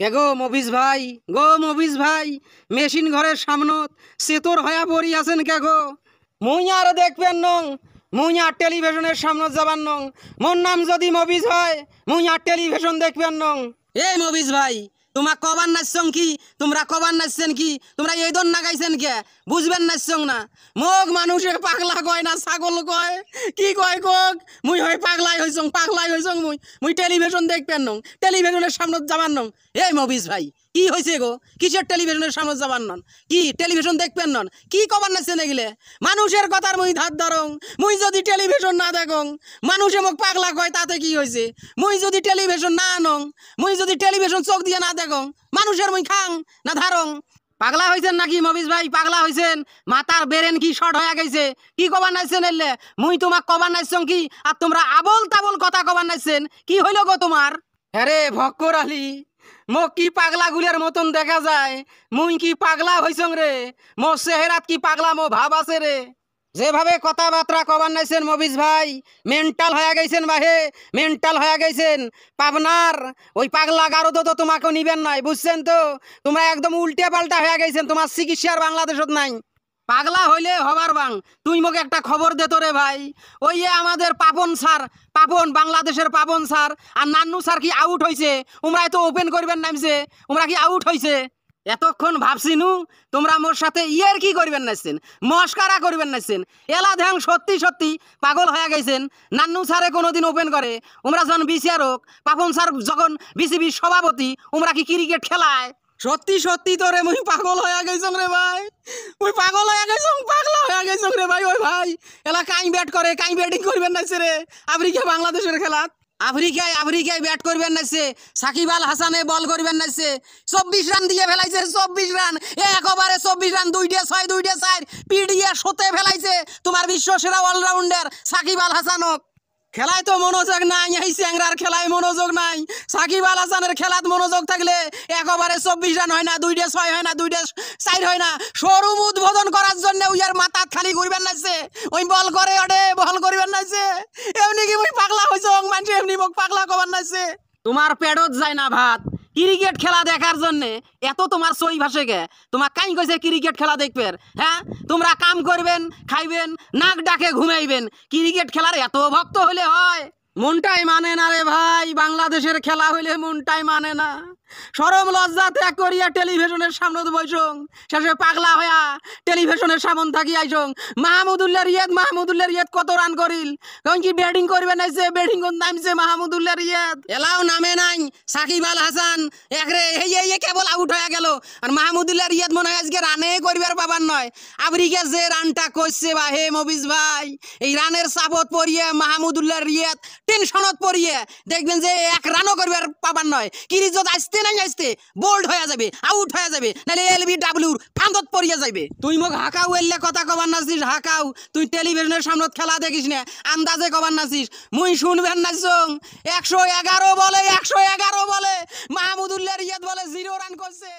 কে গো মফিস ভাই গো মফিস ভাই মেশিন ঘরের সামনত তোর হয়া পড়ি আছেন কে গো মুই আর দেখবেন নং মুই আর টেলিভিশনের সামনত যাবার নং মোর নাম যদি মফিস হয় মুই আর টেলিভিশন দেখবেন নং এ মফিস ভাই তোমরা কবার নাচছ কি তোমরা কবার নাচছেন কি তোমরা এই দন গাইছেন কে বুঝবেন নাচছ না মোক মানুষে পাগলা কয় না ছাগল কয় কি কয় কোক মুই হয় পাগলাই হইছং পাগলাই হইছং মুই মুই টেলিভিশন দেখবেন নং টেলিভিশনের সামনে যাবার নং এই মবিস ভাই কি হয়েছে গো কিসের টেলিভিশনের সামনে যাবার নন কি টেলিভিশন দেখবেন নন কি কবার না চেনে গেলে মানুষের কথার মুই ধার ধারং মুই যদি টেলিভিশন না দেখং মানুষে মোক পাগলা কয় তাতে কি হয়েছে মুই যদি টেলিভিশন না আনং মুই যদি টেলিভিশন চোখ দিয়ে না দেখং মানুষের মুই খাং না ধারং পাগলা হয়েছেন নাকি মবিস ভাই পাগলা হয়েছেন মাতার বেরেন কি শর্ট হয়ে গেছে কি কবার নাইছেন এলে মুই তোমাক কবার নাইছং কি আর তোমরা আবল তাবল কথা কবার নাইছেন কি হইল গো তোমার হ্যাঁ রে ভক্কর আলী মো কি পাগলা গুলিয়ার মতন দেখা যায় মুই কি পাগলা হইসং রে মো সেহেরাত কি পাগলা মো ভাব আছে রে যেভাবে কথাবার্তা কবার নাইছেন মবিস ভাই মেন্টাল হয়ে গেছেন বাহে মেন্টাল হয়ে গেছেন পাবনার ওই পাগলা গারদ তো তোমাকে নিবেন নাই বুঝছেন তো তোমরা একদম উল্টে পাল্টা হয়ে গেছেন তোমার চিকিৎসার বাংলাদেশত নাই পাগলা হইলে হবার বাং তুই মোকে একটা খবর দে তোরে ভাই ওই আমাদের পাপন স্যার পাপন বাংলাদেশের পাপন স্যার আর নান্নু স্যার কি আউট হয়েছে উমরা তো ওপেন করবেন নামছে উমরা কি আউট হয়েছে এতক্ষণ নু তোমরা মোর সাথে ইয়ের কি করবেন নাইছেন মস্কারা করবেন নাইছেন এলা ধ্যাং সত্যি সত্যি পাগল হয়ে গেছেন নান্নু স্যারে কোনোদিন ওপেন করে ওমরা যখন বিসিআর হোক পাপন স্যার যখন বিসিবির সভাপতি ওমরা কি ক্রিকেট খেলায় সত্যি সত্যি তো রে মুই পাগল হয়ে গেছং রে ভাই মুই পাগল হয়ে গেছং পাগল হয়ে গেছং রে ভাই ওই ভাই এলা কাই ব্যাট করে কাই ব্যাটিং করবেন নাইছে রে আফ্রিকা বাংলাদেশের খেলাত আফ্রিকায় আফ্রিকায় ব্যাট করবেন নাইছে সাকিব আল হাসানে বল করবেন নাইছে চব্বিশ রান দিয়ে ফেলাইছে চব্বিশ রান একবারে চব্বিশ রান দুইটা ছয় দুইটা চার পিডিয়া সোতে ফেলাইছে তোমার বিশ্ব সেরা অলরাউন্ডার সাকিব আল হাসানক খেলায় তো মনোযোগ নাই এই চ্যাংরার খেলায় মনোযোগ নাই সাকিব আল হাসানের খেলাত মনোযোগ থাকলে একবারে চব্বিশ রান হয় না দুইটা ছয় হয় না দুইটা চার হয় না শোরুম উদ্বোধন করার জন্য উইয়ার মাথা খালি ঘুরবেন নাইছে ওই বল করে ওটে বল করিবেন নাইছে এমনি কি ওই পাগলা হয়েছে মানুষ এমনি মুখ পাগলা করবার নাইছে তোমার পেটত যায় না ভাত ক্রিকেট খেলা দেখার জন্য এত তোমার সই গে তোমার কাই কইছে ক্রিকেট খেলা দেখবে হ্যাঁ তোমরা কাম করবেন খাইবেন নাক ডাকে ঘুমাইবেন ক্রিকেট খেলার এত ভক্ত হলে হয় মনটাই মানে না রে ভাই বাংলাদেশের খেলা হইলে মনটাই মানে না সরম লজ্জা ত্যাগ করিয়া টেলিভিশনের সামনে বৈসং শেষে পাগলা হইয়া টেলিভিশনের সামন থাকি আইসং মাহমুদুল্লাহ ইয়াদ মাহমুদুল্লাহ ইয়াদ কত রান করিল কারণ কি ব্যাটিং করবে সে ব্যাটিং নামছে মাহমুদুল্লাহ ইয়াদ এলাও নামে নাই সাকিব আল হাসান একরে এই এই কেবল আউট হয়ে গেল আর মাহমুদুল্লাহ ইয়াদ মনে হয় আজকে রানে করিবার বাবার নয় আবরিকে যে রানটা করছে বা হে মবিস ভাই এই রানের চাপত পরিয়ে মাহমুদুল্লাহ ইয়াদ টেনশনত পরিয়ে দেখবেন যে এক রানও করিবার পাবার নয় কিরিজত আসতে আইতে নাই আইতে বোল্ড হয়ে যাবে আউট হয়ে যাবে নাহলে এল বি ডাব্লিউর ফাঙ্গত পড়িয়া যাবে তুই মোক হাঁকাও এললে কথা কবার নাচিস হাঁকাও তুই টেলিভিশনের সামনে খেলা দেখিস না আন্দাজে কবার নাচিস মুই শুনবেন না সং একশো এগারো বলে একশো এগারো বলে মাহমুদুল্লাহ রিয়াদ বলে জিরো রান করছে